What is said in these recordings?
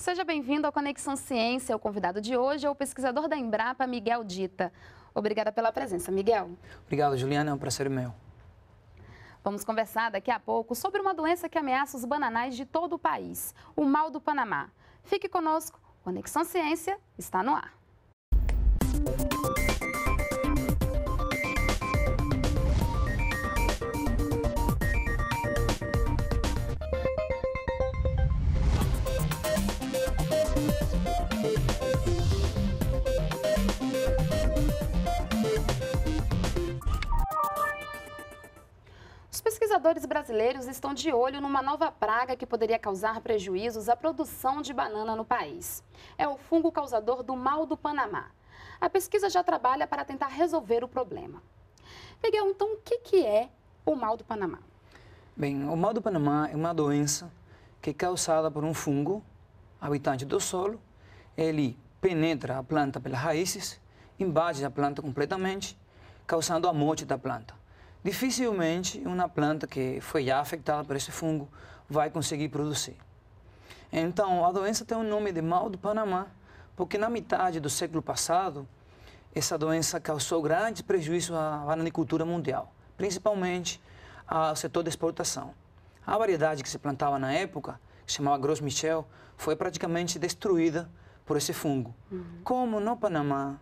Seja bem-vindo ao Conexão Ciência. O convidado de hoje é o pesquisador da Embrapa, Miguel Dita. Obrigada pela presença, Miguel. Obrigado, Juliana. É um prazer meu. Vamos conversar daqui a pouco sobre uma doença que ameaça os bananais de todo o país, o mal do Panamá. Fique conosco, Conexão Ciência está no ar. Pesquisadores brasileiros estão de olho numa nova praga que poderia causar prejuízos à produção de banana no país. É o fungo causador do mal do Panamá. A pesquisa já trabalha para tentar resolver o problema. Miguel, então o que, que é o mal do Panamá? Bem, o mal do Panamá é uma doença que é causada por um fungo, habitante do solo. Ele penetra a planta pelas raízes, invade a planta completamente, causando a morte da planta dificilmente uma planta que foi já afetada por esse fungo vai conseguir produzir. Então, a doença tem o nome de mal do Panamá, porque na metade do século passado, essa doença causou grandes prejuízos à agricultura mundial, principalmente ao setor de exportação. A variedade que se plantava na época, que se chamava Gros Michel, foi praticamente destruída por esse fungo. Uhum. Como no Panamá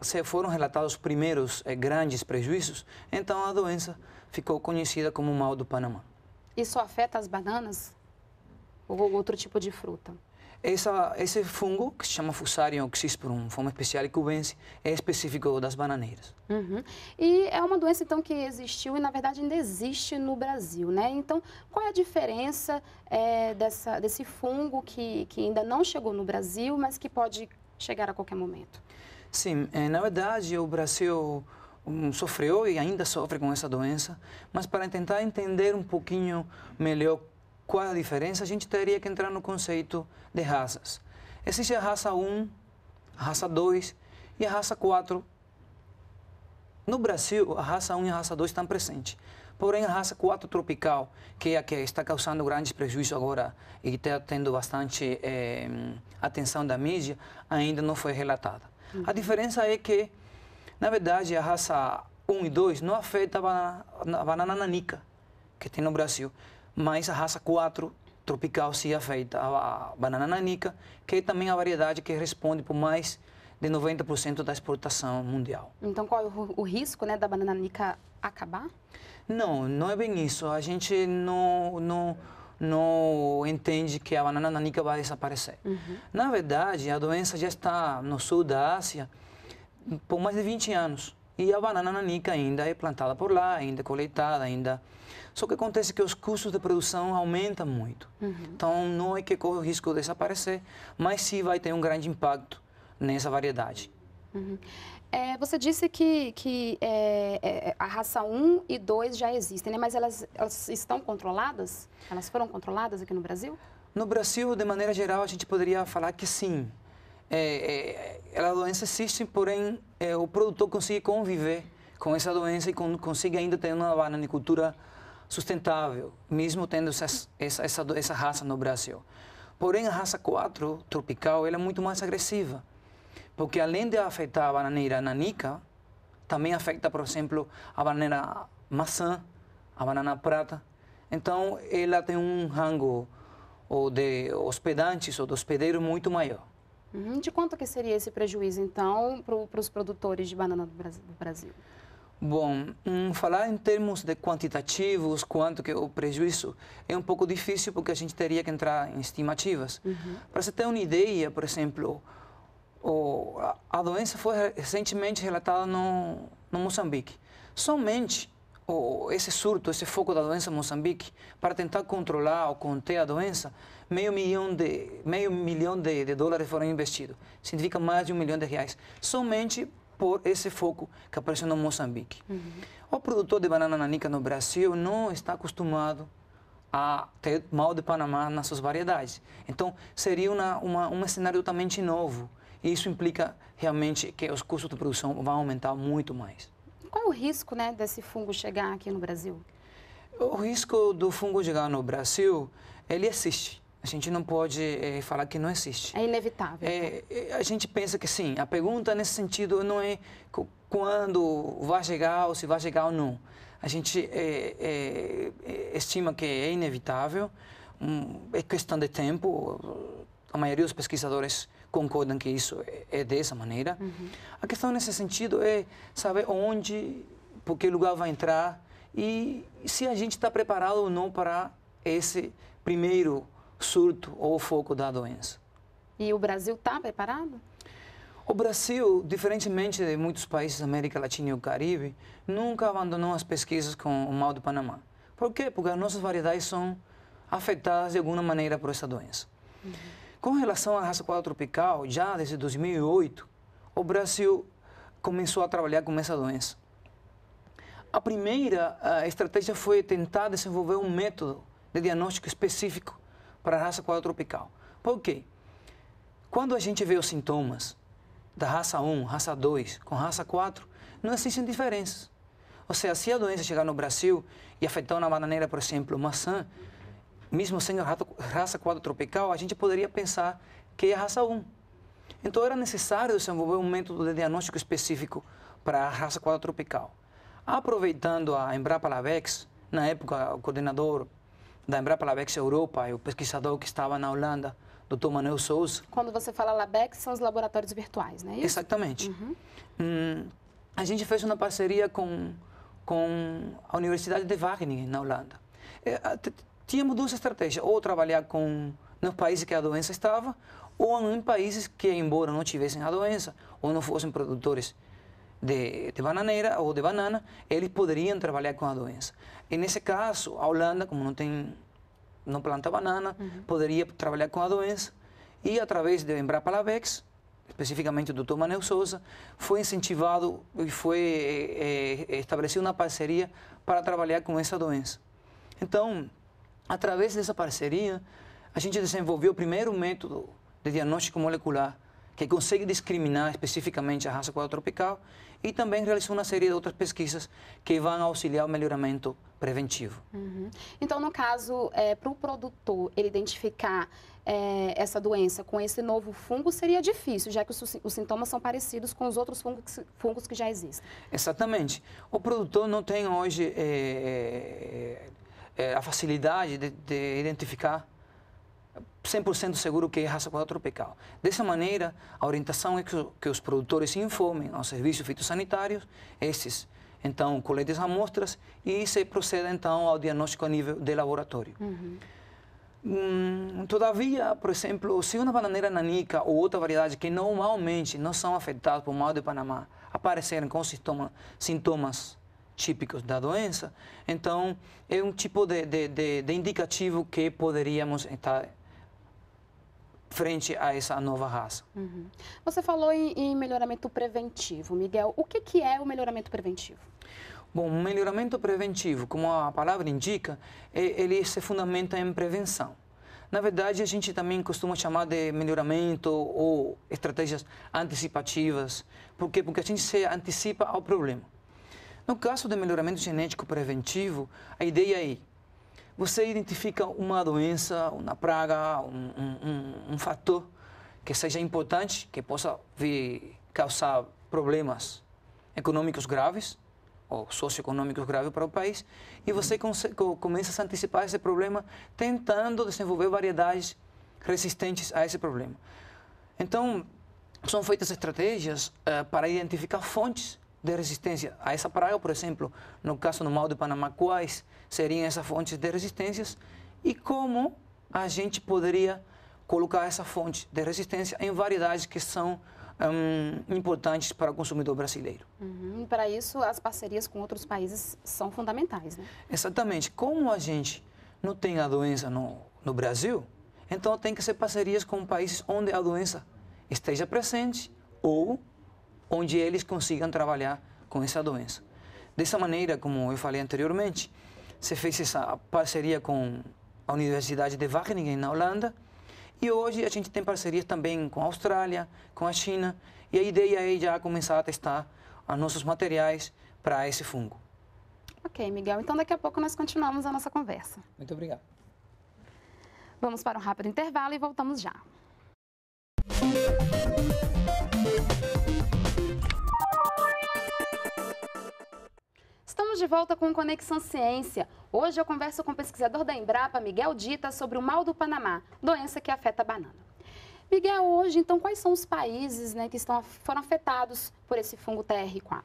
se foram relatados os primeiros eh, grandes prejuízos, então a doença ficou conhecida como mal do Panamá. Isso afeta as bananas ou outro tipo de fruta? Essa, esse fungo, que se chama Fusarium oxysporum, forma especial e cubense, é específico das bananeiras. Uhum. E é uma doença, então, que existiu e, na verdade, ainda existe no Brasil, né? Então, qual é a diferença é, dessa, desse fungo que, que ainda não chegou no Brasil, mas que pode chegar a qualquer momento? Sim, é, na verdade o Brasil hum, sofreu e ainda sofre com essa doença, mas para tentar entender um pouquinho melhor qual a diferença, a gente teria que entrar no conceito de raças. Existe a raça 1, a raça 2 e a raça 4. No Brasil, a raça 1 e a raça 2 estão presentes. Porém, a raça 4 tropical, que é a que está causando grandes prejuízos agora e está tendo bastante é, atenção da mídia, ainda não foi relatada. Uhum. A diferença é que, na verdade, a raça 1 e 2 não afeta a banana, a banana nanica, que tem no Brasil, mas a raça 4 tropical se afeta a banana nanica, que é também a variedade que responde por mais de 90% da exportação mundial. Então, qual é o, o risco né, da banana nanica acabar? Não, não é bem isso. A gente não, não não entende que a banana nanica vai desaparecer. Uhum. Na verdade, a doença já está no sul da Ásia por mais de 20 anos. E a banana nanica ainda é plantada por lá, ainda é coletada, ainda... Só que acontece que os custos de produção aumentam muito. Uhum. Então, não é que corre o risco de desaparecer, mas sim vai ter um grande impacto nessa variedade. Uhum. É, você disse que, que é, é, é a raça 1 e 2 já existem, né? mas elas, elas estão controladas? Elas foram controladas aqui no Brasil? No Brasil, de maneira geral, a gente poderia falar que sim. É, é, é a doença existe, porém é, o produtor consegue conviver com essa doença e con consegue ainda ter uma bananicultura sustentável, mesmo tendo essa, essa, essa raça no Brasil. Porém, a raça 4, tropical, ela é muito mais agressiva. Porque além de afetar a bananeira nanica, também afeta, por exemplo, a bananeira maçã, a banana prata. Então, ela tem um rango ou de hospedantes ou de hospedeiro muito maior. Uhum. De quanto que seria esse prejuízo, então, para os produtores de banana do Brasil? Bom, um, falar em termos de quantitativos, quanto que o prejuízo, é um pouco difícil porque a gente teria que entrar em estimativas. Uhum. Para você ter uma ideia, por exemplo, o, a, a, doença foi recentemente relatada no, no Moçambique. Somente o, esse surto, esse foco da doença em Moçambique, para tentar controlar ou conter a doença, meio milhão de, meio milhão de, de dólares foram investidos. Significa mais de um milhão de reais. Somente por esse foco que apareceu no Moçambique. Uhum. O produtor de banana nanica no Brasil não está acostumado a ter mal de Panamá nas suas variedades. Então, seria uma, uma, um cenário totalmente novo. E isso implica realmente que os custos de produção vão aumentar muito mais. Qual é o risco né, desse fungo chegar aqui no Brasil? O risco do fungo chegar no Brasil, ele existe. A gente não pode é, falar que não existe. É inevitável. É, eh, a gente pensa que sim. A pergunta nesse sentido não é quando vai chegar ou se vai chegar ou não. A gente é, estima que é inevitável, hum, é questão de tempo. A maioria dos pesquisadores concordam que isso é, eh, é dessa maneira. Uhum. A questão nesse sentido é eh, saber onde, por que lugar vai entrar e se a gente está preparado ou não para esse primeiro surto ou foco da doença. E o Brasil está preparado? O Brasil, diferentemente de muitos países da América Latina e o Caribe, nunca abandonou as pesquisas com o mal do Panamá. Por quê? Porque as nossas variedades são afetadas de alguma maneira por essa doença. Uhum. Com relação à raça quadra tropical, já desde 2008, o Brasil começou a trabalhar com essa doença. A primeira a estratégia foi tentar desenvolver um método de diagnóstico específico para a raça quadra tropical. Por quê? Quando a gente vê os sintomas da raça 1, raça 2 com raça 4, não existem diferenças. Ou seja, se a doença chegar no Brasil e afetar uma bananeira, por exemplo, maçã, mesmo sem a raça quadro tropical, a gente poderia pensar que é a raça 1. Então era necessário desenvolver um método de diagnóstico específico para a raça quadro tropical. Aproveitando a Embrapa Lavex, na época o coordenador da Embrapa Lavex Europa e o pesquisador que estava na Holanda, Dr. Manuel Souza. Quando você fala Labex, são os laboratórios virtuais, não é isso? Exatamente. Uhum. Hum, a gente fez uma parceria com, com a Universidade de Wageningen, na Holanda. É, Tínhamos duas estratégias, ou trabalhar com nos países que a doença estava, ou em países que, embora não tivessem a doença, ou não fossem produtores de, de bananeira ou de banana, eles poderiam trabalhar com a doença. E nesse caso, a Holanda, como não tem não planta banana, uhum. poderia trabalhar com a doença. E através de Embrapalavex, especificamente o Dr. Manel Souza, foi incentivado e foi é, eh, eh, estabelecida uma parceria para trabalhar com essa doença. Então, Através dessa parceria, a gente desenvolveu o primeiro método de diagnóstico molecular que consegue discriminar especificamente a raça quadrotropical e também realizou uma série de outras pesquisas que vão auxiliar o melhoramento preventivo. Uhum. Então, no caso, é, para o produtor ele identificar é, essa doença com esse novo fungo seria difícil, já que os, os sintomas são parecidos com os outros fungos, fungos, que já existem. Exatamente. O produtor não tem hoje é, é é, a facilidade de, de identificar 100% seguro que é raça quadra tropical. Dessa maneira, a orientação é que, que os produtores informem aos serviços fitossanitários esses então colhem as amostras e se proceda então ao diagnóstico a nível de laboratório. Uhum. Hum, todavia, por exemplo, se uma bananeira nanica ou outra variedade que normalmente não são afetadas por mal de Panamá aparecerem com sintoma, sintomas típicos da doença. Então, é um tipo de, de, de, de indicativo que poderíamos estar frente a essa nova raça. Uhum. Você falou em, em, melhoramento preventivo, Miguel. O que, que é o melhoramento preventivo? Bom, o melhoramento preventivo, como a palavra indica, é, ele se fundamenta em prevenção. Na verdade, a gente também costuma chamar de melhoramento ou estratégias antecipativas. Por quê? Porque a gente se antecipa ao problema. No caso do melhoramento genético preventivo, a ideia é você identifica uma doença, uma praga, um, um, um fator que seja importante, que possa vir causar problemas econômicos graves ou socioeconômicos graves para o país, e você começa a se antecipar esse problema tentando desenvolver variedades resistentes a esse problema. Então, são feitas estratégias uh, para identificar fontes de resistência. A essa praga, por exemplo, no caso do mal de Panamá, quais seriam essas fontes de resistências e como a gente poderia colocar essa fonte de resistência em variedades que são um, importantes para o consumidor brasileiro. Uhum. E para isso, as parcerias com outros países são fundamentais, né? Exatamente. Como a gente não tem a doença no, no Brasil, então tem que ser parcerias com países onde a doença esteja presente ou onde eles consigam trabalhar com essa doença. Dessa maneira, como eu falei anteriormente, se fez essa parceria com a Universidade de Wageningen, na Holanda, e hoje a gente tem parcerias também com a Austrália, com a China, e a ideia é já começar a testar os nossos materiais para esse fungo. Ok, Miguel. Então, daqui a pouco nós continuamos a nossa conversa. Muito obrigado. Vamos para um rápido intervalo e voltamos já. Estamos de volta com Conexão Ciência. Hoje eu converso com o pesquisador da Embrapa, Miguel Dita, sobre o mal do Panamá, doença que afeta a banana. Miguel, hoje, então, quais são os países né, que estão, foram afetados por esse fungo TR4?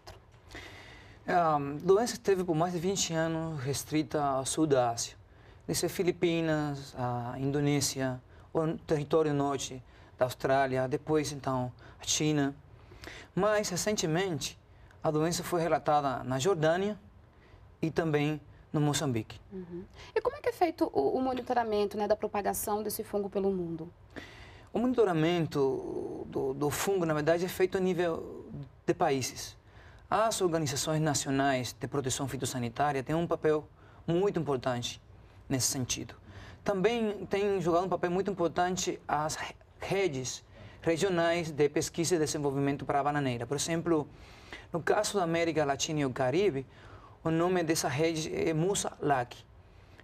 A doença esteve por mais de 20 anos restrita ao sul da Ásia. Desde é Filipinas, a Indonésia, o território norte da Austrália, depois, então, a China. Mas, recentemente, a doença foi relatada na Jordânia, e também no Moçambique. Uhum. E como é que é feito o, o monitoramento né, da propagação desse fungo pelo mundo? O monitoramento do, do, fungo, na verdade, é feito a nível de países. As organizações nacionais de proteção fitossanitária têm um papel muito importante nesse sentido. Também tem jogado um papel muito importante as redes regionais de pesquisa e desenvolvimento para a bananeira. Por exemplo, no caso da América Latina e o Caribe, o nome dessa rede é Musa Laki.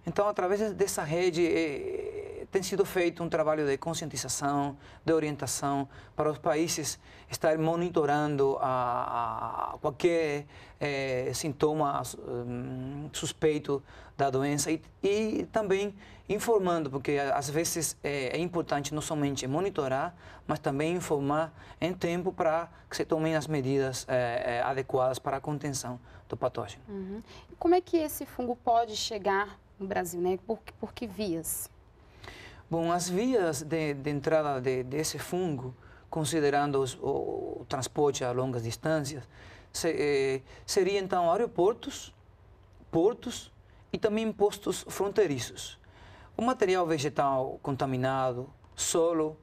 Então, através dessa rede, eh, tem sido feito um trabalho de conscientização, de orientação para os países estar monitorando a, a qualquer é, sintoma hum, suspeito da doença e, e, também informando, porque às vezes é, é, importante não somente monitorar, mas também informar em tempo para que se tomem as medidas é, adequadas para a contenção do patógeno. Uhum. Como é que esse fungo pode chegar no Brasil, né? Por, por que vias? Bom, as vias de, de entrada de, desse fungo, considerando os, o, o, transporte a longas distâncias, se, eh, seria então aeroportos, portos e também postos fronteiriços. O material vegetal contaminado, solo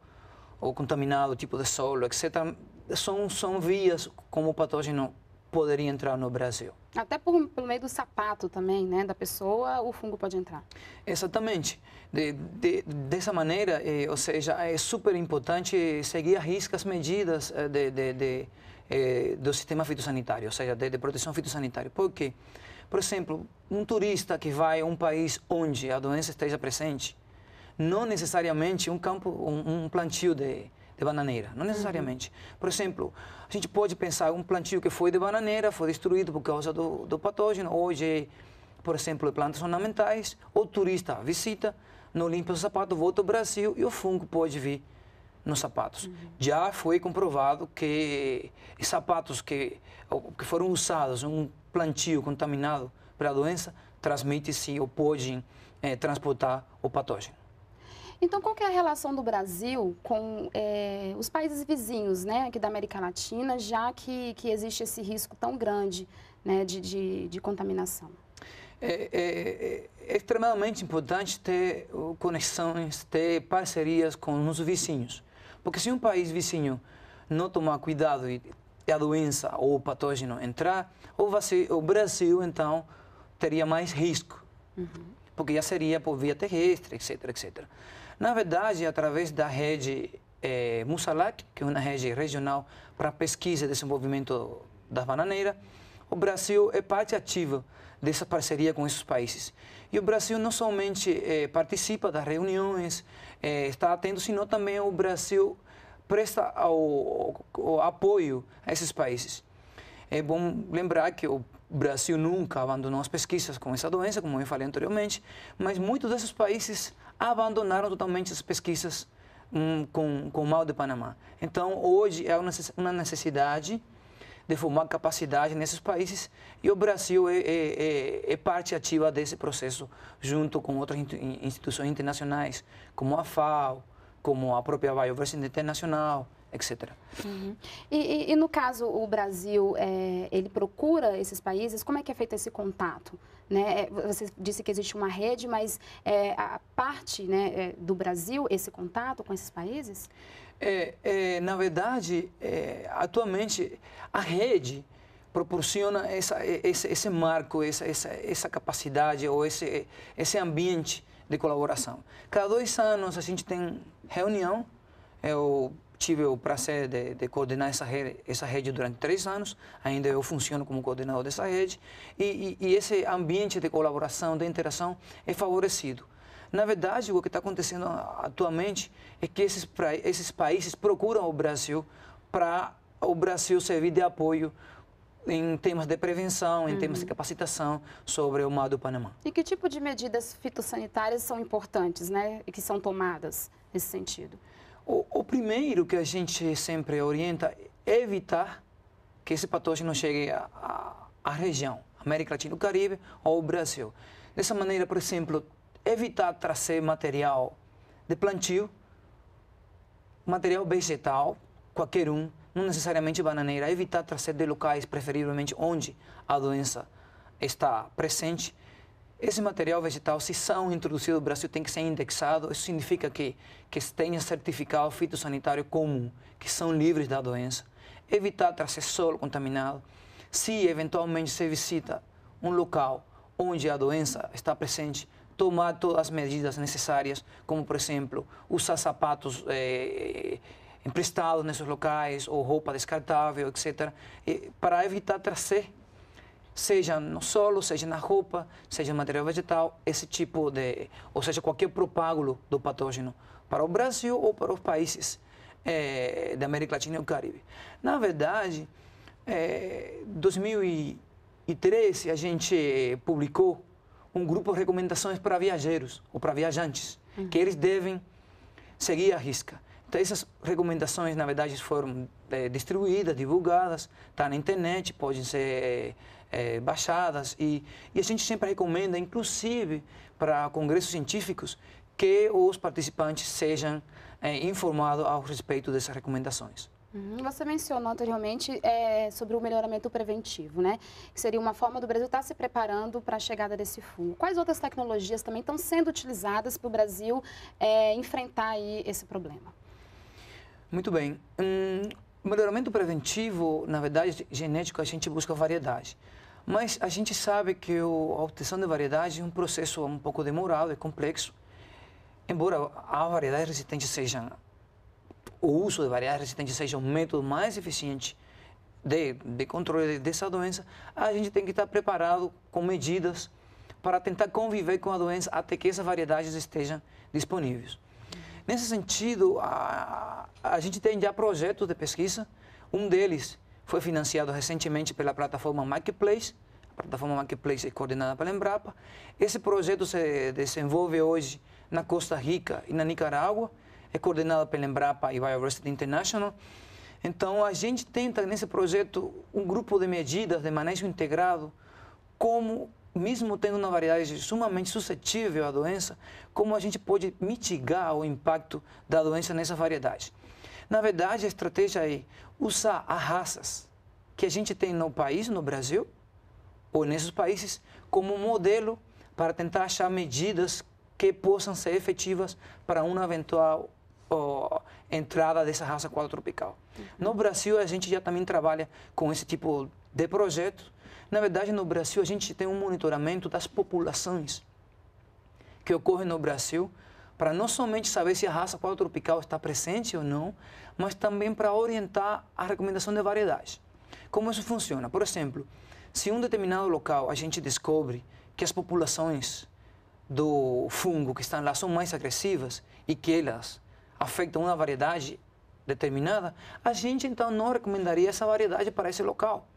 ou contaminado, tipo de solo, etc., são, são vias como o patógeno poderia entrar no Brasil. Até por, pelo meio do sapato também, né, da pessoa, o fungo pode entrar. Exatamente. De, de, dessa maneira, eh, ou seja, é super importante seguir a risca as medidas eh, de, de eh, do sistema fitossanitário, ou seja, de, proteção fitossanitária. Por quê? Por exemplo, um turista que vai a um país onde a doença esteja presente, não necessariamente um campo, um, um plantio de, de bananeira, não uhum. necessariamente. Uhum. Por exemplo, a gente pode pensar um plantio que foi de bananeira, foi destruído por causa do, do patógeno, hoje, por exemplo, plantas ornamentais, o turista visita, não limpa o sapato, volta ao Brasil e o fungo pode vir nos sapatos. Uhum. Já foi comprovado que sapatos que, que foram usados, um plantio contaminado pela doença, transmite-se ou pode é, transportar o patógeno. Então, qual que é a relação do Brasil com é, os países vizinhos, né, aqui da América Latina, já que, que existe esse risco tão grande né, de, de, de contaminação? É, é, é, é extremamente importante ter conexões, ter parcerias com os vizinhos. Porque se um país vizinho não tomar cuidado e a doença ou o patógeno entrar, o Brasil, então teria mais risco. Uhum porque já seria por via terrestre, etc, etc. Na verdade, é através da rede é, que é uma rede regional para pesquisa e desenvolvimento da bananeira, o Brasil é parte ativa dessa parceria com esses países. E o Brasil não somente é, participa das reuniões, é, está atento, senão também o Brasil presta o apoio a esses países. É bom lembrar que o o Brasil nunca abandonou as pesquisas com essa doença, como eu falei anteriormente, mas muitos desses países abandonaram totalmente as pesquisas um, com, com o mal de Panamá. Então, hoje é uma necessidade de formar capacidade nesses países e o Brasil é, é, é, é parte ativa desse processo junto com outras instituições internacionais, como a FAO, como a própria Biodiversidade Internacional, etc. Uhum. E, e, e, no caso, o Brasil, é, ele procura esses países, como é que é feito esse contato? Né? É, você disse que existe uma rede, mas é, a parte né, é, do Brasil, esse contato com esses países? É, é na verdade, é, atualmente, a rede proporciona essa, esse, esse marco, essa, essa, essa capacidade ou esse, esse ambiente de colaboração. Cada dois anos a gente tem reunião, o tive o prazer de, de, coordenar essa rede, essa rede durante três anos. Ainda eu funciono como coordenador dessa rede. E, e, e esse ambiente de colaboração, de interação, é favorecido. Na verdade, o que está acontecendo atualmente é que esses, pra, esses países procuram o Brasil para o Brasil servir de apoio em temas de prevenção, em uhum. temas de uhum. capacitação sobre o mar do Panamá. E que tipo de medidas fitossanitárias são importantes, né, e que são tomadas nesse sentido? O, o primeiro que a gente sempre orienta é evitar que esse patógeno chegue à região, América Latina, o Caribe ou o Brasil. Dessa maneira, por exemplo, evitar trazer material de plantio, material vegetal, qualquer um, não necessariamente bananeira, evitar trazer de locais, preferivelmente, onde a doença está presente esse material vegetal, se são introduzidos no Brasil, tem que ser indexado. Isso significa que, que tenha certificado fitossanitário comum, que são livres da doença. Evitar trazer solo contaminado. Se eventualmente se visita um local onde a doença está presente, tomar todas as medidas necessárias, como, por exemplo, usar sapatos eh, emprestados nesses locais ou roupa descartável, etc., para evitar trazer seja no solo, seja na roupa, seja no material vegetal, esse tipo de, ou seja, qualquer propágulo do patógeno para o Brasil ou para os países é, eh, da América Latina e o Caribe. Na verdade, em é, 2013 a gente publicou um grupo de recomendações para viajeros ou para viajantes, uhum. que eles devem seguir a risca. Então, essas recomendações, na verdade, foram é, distribuídas, divulgadas, está na internet, podem ser é, baixadas e, e a gente sempre recomenda, inclusive para congressos científicos, que os participantes sejam é, informados ao respeito dessas recomendações. Uhum. Você mencionou anteriormente é, sobre o melhoramento preventivo, né? Que seria uma forma do Brasil estar se preparando para a chegada desse fungo. Quais outras tecnologias também estão sendo utilizadas para o Brasil é, enfrentar aí esse problema? Muito bem. Hum, melhoramento preventivo, na verdade, genético, a gente busca variedade. Mas a gente sabe que a obtenção de variedade é um processo um pouco demorado e complexo, embora a variedade resistente seja, o uso de variedade resistente seja o método mais eficiente de, de controle dessa doença, a gente tem que estar preparado com medidas para tentar conviver com a doença até que essas variedades estejam disponíveis. Nesse sentido, a, a gente tem já projetos de pesquisa. Um deles foi financiado recentemente pela plataforma Marketplace. A plataforma Marketplace é coordenada pela Embrapa. Esse projeto se desenvolve hoje na Costa Rica e na Nicarágua. É coordenado pela Embrapa e Biodiversity International. Então, a gente tenta nesse projeto um grupo de medidas de manejo integrado, como, mesmo tendo uma variedade sumamente suscetível à doença, como a gente pode mitigar o impacto da doença nessa variedade. Na verdade, a estratégia é usar as raças que a gente tem no país, no Brasil, ou nesses países, como modelo para tentar achar medidas que possam ser efetivas para uma eventual oh, entrada dessa raça quadro tropical. No Brasil, a gente já também trabalha com esse tipo de projeto. Na verdade, no Brasil, a gente tem um monitoramento das populações que ocorre no Brasil para não somente saber se a raça quadro tropical está presente ou não, mas também para orientar a recomendação de variedades. Como isso funciona? Por exemplo, se em um determinado local a gente descobre que as populações do fungo que estão lá são mais agressivas e que elas afetam uma variedade determinada, a gente então não recomendaria essa variedade para esse local.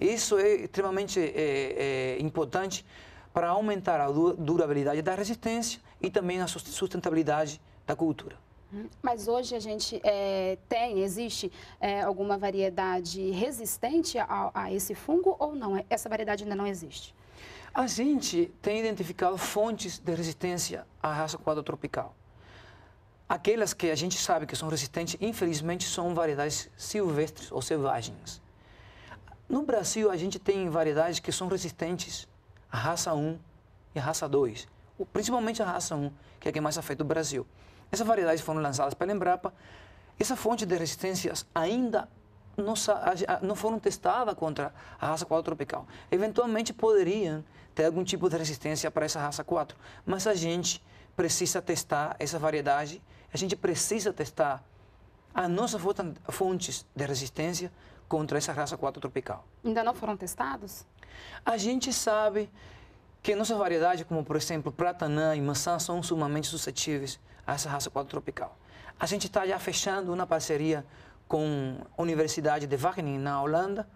Isso é extremamente é, é, importante para aumentar a durabilidade da resistência e também na sustentabilidade da cultura. Uhum. Mas hoje a gente é, tem, existe é, alguma variedade resistente a, a, esse fungo ou não? Essa variedade ainda não existe? A gente tem identificado fontes de resistência à raça quadro tropical. Aquelas que a gente sabe que são resistentes, infelizmente, são variedades silvestres ou selvagens. No Brasil, a gente tem variedades que são resistentes à raça 1 e à raça 2 principalmente a raça 1, que é a que mais afeta o Brasil. Essas variedades foram lançadas pela Embrapa. Essa fonte de resistências ainda não, não foram testadas contra a raça 4 tropical. Eventualmente poderiam ter algum tipo de resistência para essa raça 4, mas a gente precisa testar essa variedade, a gente precisa testar as nossas fontes de resistência contra essa raça 4 tropical. Ainda não foram testados? A gente sabe que nossa variedade, como por exemplo platanã e maçã, são sumamente suscetíveis a essa raça tropical. A gente está já fechando uma parceria com a Universidade de Wageningen, na Holanda,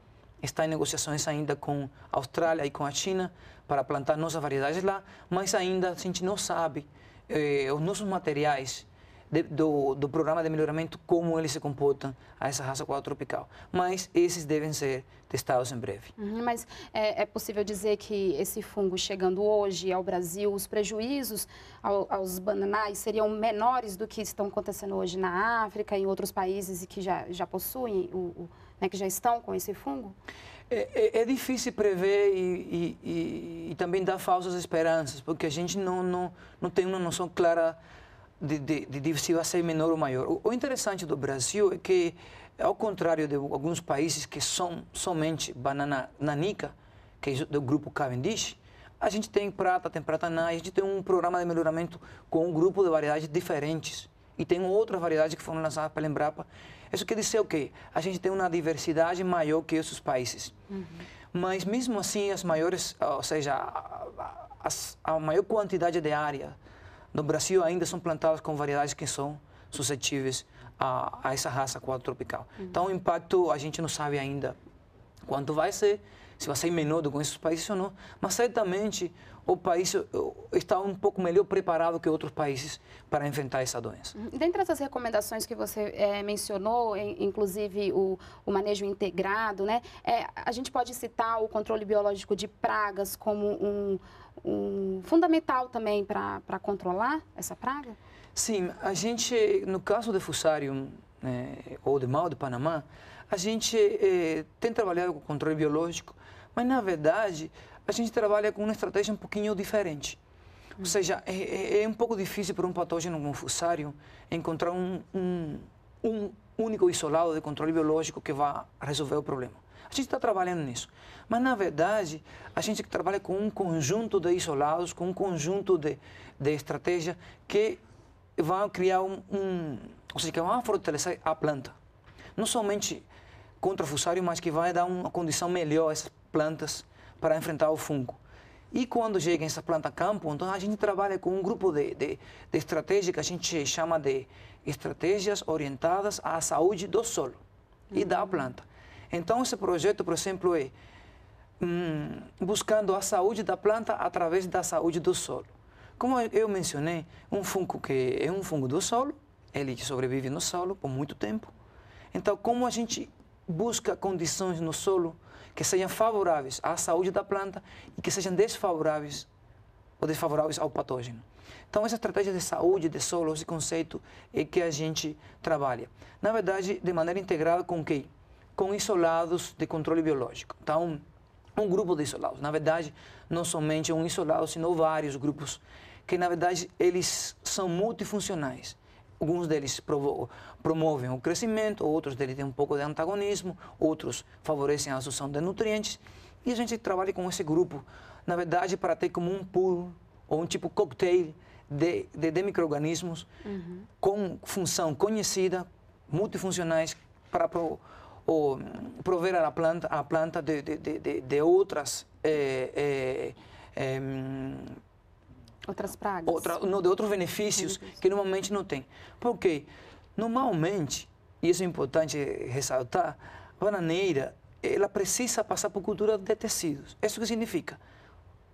está em negociações ainda com a Austrália e com a China para plantar nossas variedades lá, mas ainda a gente não sabe eh, os nossos materiais de, do, do programa de melhoramento, como eles se comportam a essa raça qual tropical. Mas esses devem ser testados em breve. Uhum, mas é, é, possível dizer que esse fungo chegando hoje ao Brasil, os prejuízos ao, aos bananais seriam menores do que estão acontecendo hoje na África em outros países que já, já possuem, o, o né, que já estão com esse fungo? É, é, é difícil prever e, e, e, e, também dar falsas esperanças, porque a gente não, não, não tem uma noção clara de, de, de diversidade ser menor ou maior. O, o, interessante do Brasil é que, ao contrário de alguns países que são somente banana nanica, que é do grupo Cavendish, a gente tem prata, tem prataná, a gente tem um programa de melhoramento com um grupo de variedades diferentes. E tem outras variedades que foram lançadas pela Embrapa. Isso quer dizer o quê? A gente tem uma diversidade maior que esses países. Uhum. Mas mesmo assim, as maiores, ou seja, a, a, a maior quantidade de área no Brasil ainda são plantadas com variedades que são suscetíveis a, a essa raça quadro tropical. Uhum. Então o impacto a gente não sabe ainda quanto vai ser, se vai ser menor do que esses países ou não, mas certamente o país está um pouco melhor preparado que outros países para enfrentar essa doença. Uhum. Dentre essas recomendações que você é, mencionou, inclusive o, o, manejo integrado, né, é, a gente pode citar o controle biológico de pragas como um, um fundamental também para controlar essa praga? Sim, a gente, no caso do Fusarium né, ou de mal de Panamá, a gente é, tem trabalhado com controle biológico, mas na verdade a gente trabalha com uma estratégia um pouquinho diferente. Ou seja, é, é, é um pouco difícil para um patógeno como fusário encontrar um, um, um único isolado de controle biológico que vá resolver o problema. A gente está trabalhando nisso. Mas, na verdade, a gente trabalha com um conjunto de isolados, com um conjunto de, de estratégias que vão criar um, um, Ou seja, que vão fortalecer a planta. Não somente contra o fusário, mas que vai dar uma condição melhor a essas plantas para enfrentar o fungo. E quando chega essa planta a campo, então a gente trabalha com um grupo de, de, de que a gente chama de estratégias orientadas à saúde do solo uhum. e da uhum. planta. Então, esse projeto, por exemplo, é hum, buscando a saúde da planta através da saúde do solo. Como eu mencionei, um fungo que é um fungo do solo, ele sobrevive no solo por muito tempo. Então, como a gente busca condições no solo que sejam favoráveis à saúde da planta e que sejam desfavoráveis ou desfavoráveis ao patógeno. Então, essa estratégia de saúde de solo, esse conceito é que a gente trabalha. Na verdade, de maneira integrada com quem? Com isolados de controle biológico. Então, um grupo de isolados. Na verdade, não somente um isolado, sino vários grupos que, na verdade, eles são multifuncionais. Alguns deles promovem o crescimento, outros deles têm um pouco de antagonismo, outros favorecem a absorção de nutrientes. E a gente trabalha com esse grupo, na verdade, para ter como um pool ou um tipo cocktail de, de, de micro-organismos uhum. com função conhecida, multifuncionais, para pro, ou prover a planta, a planta de, de, de outras. Eh, eh, eh, Outras pragas. Outra, não, de outros benefícios que normalmente não tem. Por quê? Normalmente, e isso é importante ressaltar, a bananeira ela precisa passar por cultura de tecidos. Isso que significa?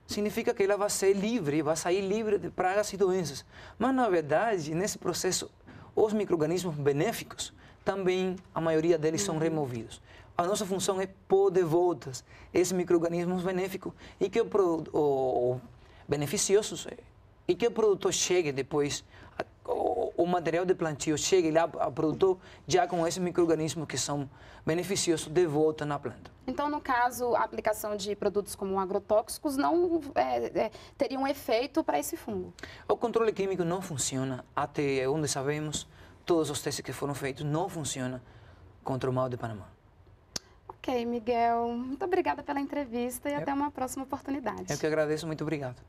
Significa que ela vai ser livre, vai sair livre de pragas e doenças. Mas, na verdade, nesse processo, os micro-organismos benéficos, também a maioria deles são uhum. removidos. A nossa função é pôr de volta esses micro-organismos benéficos e que o, o, o beneficiosos eh. e que o produtor chegue depois, o, material de plantio chegue lá ao produtor já com esses micro-organismos que são beneficiosos de volta na planta. Então, no caso, a aplicação de produtos como agrotóxicos não é, é, teria um efeito para esse fungo? O controle químico não funciona, até onde sabemos, todos os testes que foram feitos não funcionam contra o mal de Panamá. Ok, Miguel. Muito obrigada pela entrevista e é. até uma próxima oportunidade. Eu que agradeço, muito obrigado.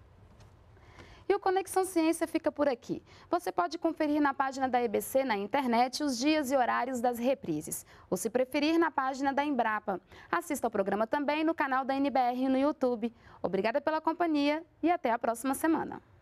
E o Conexão Ciência fica por aqui. Você pode conferir na página da EBC na internet os dias e horários das reprises, ou se preferir, na página da Embrapa. Assista ao programa também no canal da NBR no YouTube. Obrigada pela companhia e até a próxima semana.